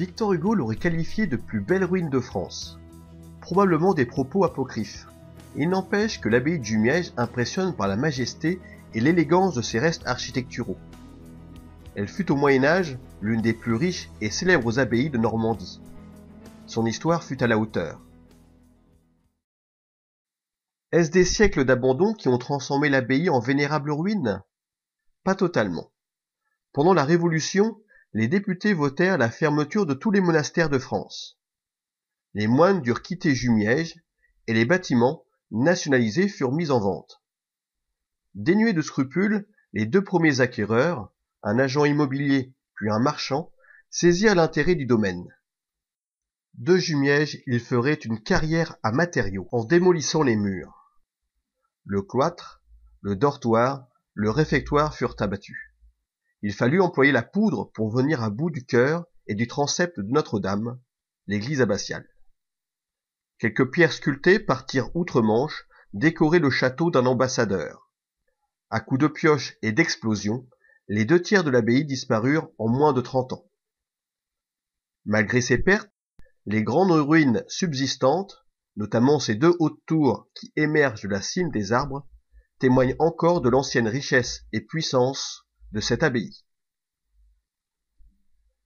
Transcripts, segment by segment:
Victor Hugo l'aurait qualifié de plus belle ruine de France. Probablement des propos apocryphes. Il n'empêche que l'abbaye du Miège impressionne par la majesté et l'élégance de ses restes architecturaux. Elle fut au Moyen Âge l'une des plus riches et célèbres abbayes de Normandie. Son histoire fut à la hauteur. Est-ce des siècles d'abandon qui ont transformé l'abbaye en vénérable ruine Pas totalement. Pendant la Révolution, les députés votèrent la fermeture de tous les monastères de France. Les moines durent quitter Jumièges et les bâtiments, nationalisés, furent mis en vente. Dénués de scrupules, les deux premiers acquéreurs, un agent immobilier puis un marchand, saisirent l'intérêt du domaine. De Jumièges, ils feraient une carrière à matériaux en démolissant les murs. Le cloître, le dortoir, le réfectoire furent abattus. Il fallut employer la poudre pour venir à bout du chœur et du transept de Notre-Dame, l'église abbatiale. Quelques pierres sculptées partirent outre-Manche décorer le château d'un ambassadeur. À coups de pioche et d'explosion, les deux tiers de l'abbaye disparurent en moins de trente ans. Malgré ces pertes, les grandes ruines subsistantes, notamment ces deux hautes tours qui émergent de la cime des arbres, témoignent encore de l'ancienne richesse et puissance de cette abbaye.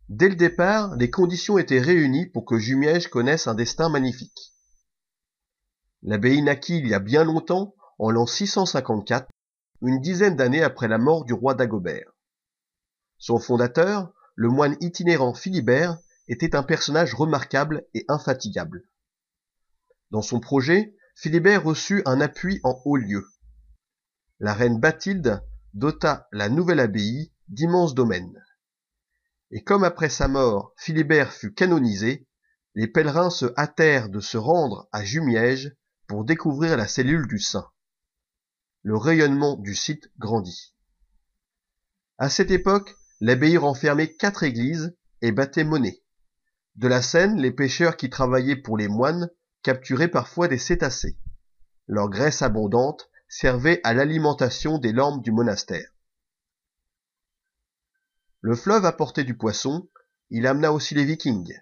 Dès le départ, les conditions étaient réunies pour que Jumièges connaisse un destin magnifique. L'abbaye naquit il y a bien longtemps, en l'an 654, une dizaine d'années après la mort du roi d'Agobert. Son fondateur, le moine itinérant Philibert, était un personnage remarquable et infatigable. Dans son projet, Philibert reçut un appui en haut lieu. La reine Bathilde dota la nouvelle abbaye d'immenses domaines. Et comme après sa mort Philibert fut canonisé, les pèlerins se hâtèrent de se rendre à Jumièges pour découvrir la cellule du saint. Le rayonnement du site grandit. À cette époque, l'abbaye renfermait quatre églises et battait monnaie. De la Seine, les pêcheurs qui travaillaient pour les moines capturaient parfois des cétacés. Leur graisse abondante servait à l'alimentation des larmes du monastère. Le fleuve apportait du poisson, il amena aussi les vikings.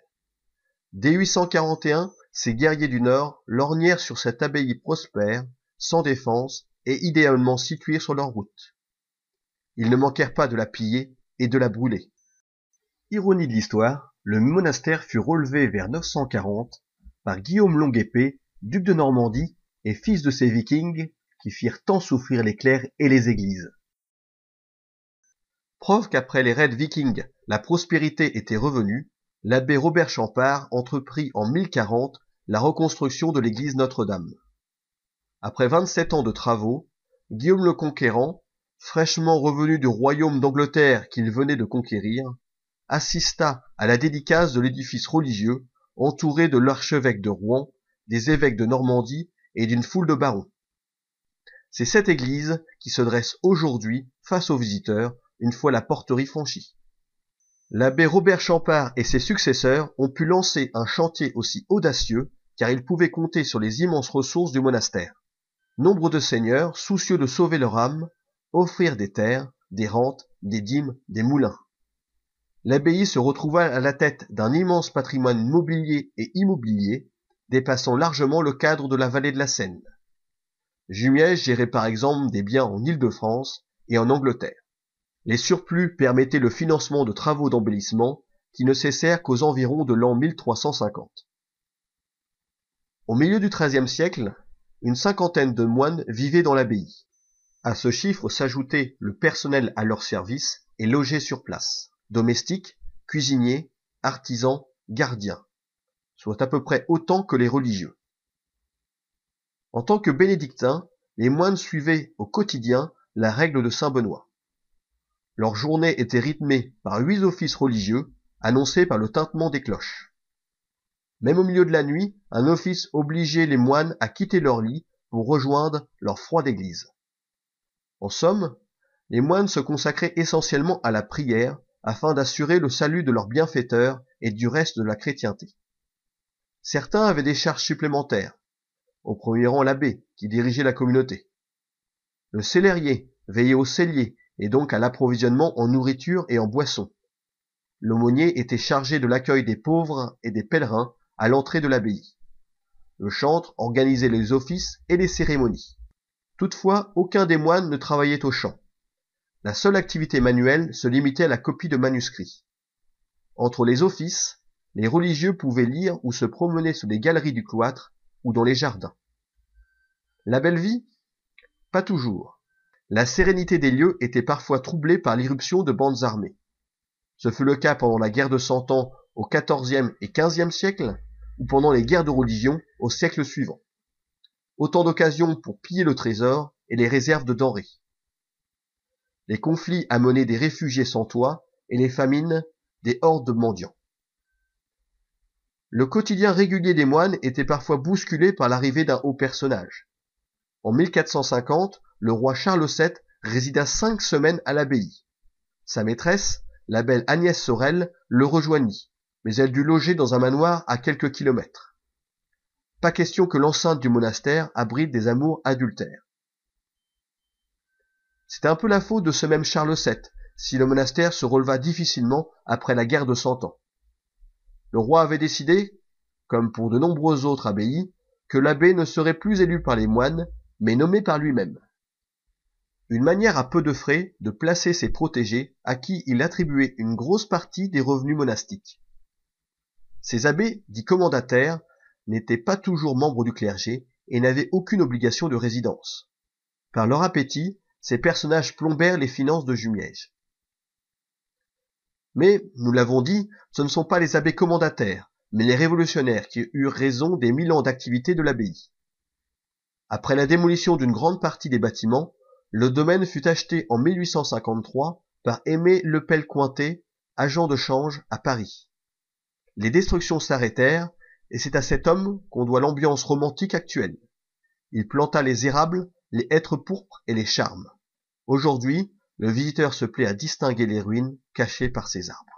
Dès 841, ces guerriers du Nord lorgnèrent sur cette abbaye prospère, sans défense et idéalement située sur leur route. Ils ne manquèrent pas de la piller et de la brûler. Ironie de l'histoire, le monastère fut relevé vers 940 par Guillaume épée, duc de Normandie et fils de ces vikings qui firent tant souffrir les clercs et les églises. Preuve qu'après les raids vikings, la prospérité était revenue, l'abbé Robert Champard entreprit en 1040 la reconstruction de l'église Notre-Dame. Après 27 ans de travaux, Guillaume le Conquérant, fraîchement revenu du royaume d'Angleterre qu'il venait de conquérir, assista à la dédicace de l'édifice religieux, entouré de l'archevêque de Rouen, des évêques de Normandie et d'une foule de barons. C'est cette église qui se dresse aujourd'hui face aux visiteurs une fois la porterie franchie. L'abbé Robert Champard et ses successeurs ont pu lancer un chantier aussi audacieux car ils pouvaient compter sur les immenses ressources du monastère. Nombre de seigneurs, soucieux de sauver leur âme, offrirent des terres, des rentes, des dîmes, des moulins. L'abbaye se retrouva à la tête d'un immense patrimoine mobilier et immobilier, dépassant largement le cadre de la vallée de la Seine. Jumièges gérait par exemple des biens en Île-de-France et en Angleterre. Les surplus permettaient le financement de travaux d'embellissement qui ne cessèrent qu'aux environs de l'an 1350. Au milieu du XIIIe siècle, une cinquantaine de moines vivaient dans l'abbaye. À ce chiffre s'ajoutait le personnel à leur service et logé sur place, domestiques, cuisiniers, artisans, gardiens, soit à peu près autant que les religieux. En tant que bénédictins, les moines suivaient au quotidien la règle de saint Benoît. Leur journée était rythmée par huit offices religieux, annoncés par le tintement des cloches. Même au milieu de la nuit, un office obligeait les moines à quitter leur lit pour rejoindre leur froide église. En somme, les moines se consacraient essentiellement à la prière afin d'assurer le salut de leurs bienfaiteurs et du reste de la chrétienté. Certains avaient des charges supplémentaires, au premier rang l'abbé, qui dirigeait la communauté. Le sélérié veillait au cellier et donc à l'approvisionnement en nourriture et en boissons. L'aumônier était chargé de l'accueil des pauvres et des pèlerins à l'entrée de l'abbaye. Le chantre organisait les offices et les cérémonies. Toutefois, aucun des moines ne travaillait au champ. La seule activité manuelle se limitait à la copie de manuscrits. Entre les offices, les religieux pouvaient lire ou se promener sous les galeries du cloître ou dans les jardins. La belle vie Pas toujours. La sérénité des lieux était parfois troublée par l'irruption de bandes armées. Ce fut le cas pendant la guerre de Cent Ans au XIVe et XVe siècle, ou pendant les guerres de religion au siècle suivant. Autant d'occasions pour piller le trésor et les réserves de denrées. Les conflits amenaient des réfugiés sans toit et les famines des hordes de mendiants. Le quotidien régulier des moines était parfois bousculé par l'arrivée d'un haut personnage. En 1450, le roi Charles VII résida cinq semaines à l'abbaye. Sa maîtresse, la belle Agnès Sorel, le rejoignit, mais elle dut loger dans un manoir à quelques kilomètres. Pas question que l'enceinte du monastère abrite des amours adultères. C'est un peu la faute de ce même Charles VII, si le monastère se releva difficilement après la guerre de Cent Ans. Le roi avait décidé, comme pour de nombreux autres abbayes, que l'abbé ne serait plus élu par les moines, mais nommé par lui-même. Une manière à peu de frais de placer ses protégés à qui il attribuait une grosse partie des revenus monastiques. Ces abbés, dits commandataires, n'étaient pas toujours membres du clergé et n'avaient aucune obligation de résidence. Par leur appétit, ces personnages plombèrent les finances de Jumièges. Mais, nous l'avons dit, ce ne sont pas les abbés commandataires, mais les révolutionnaires qui eurent raison des mille ans d'activité de l'abbaye. Après la démolition d'une grande partie des bâtiments, le domaine fut acheté en 1853 par Aimé Lepel Cointet, agent de change à Paris. Les destructions s'arrêtèrent, et c'est à cet homme qu'on doit l'ambiance romantique actuelle. Il planta les érables, les hêtres pourpres et les charmes. Aujourd'hui, le visiteur se plaît à distinguer les ruines cachées par ces arbres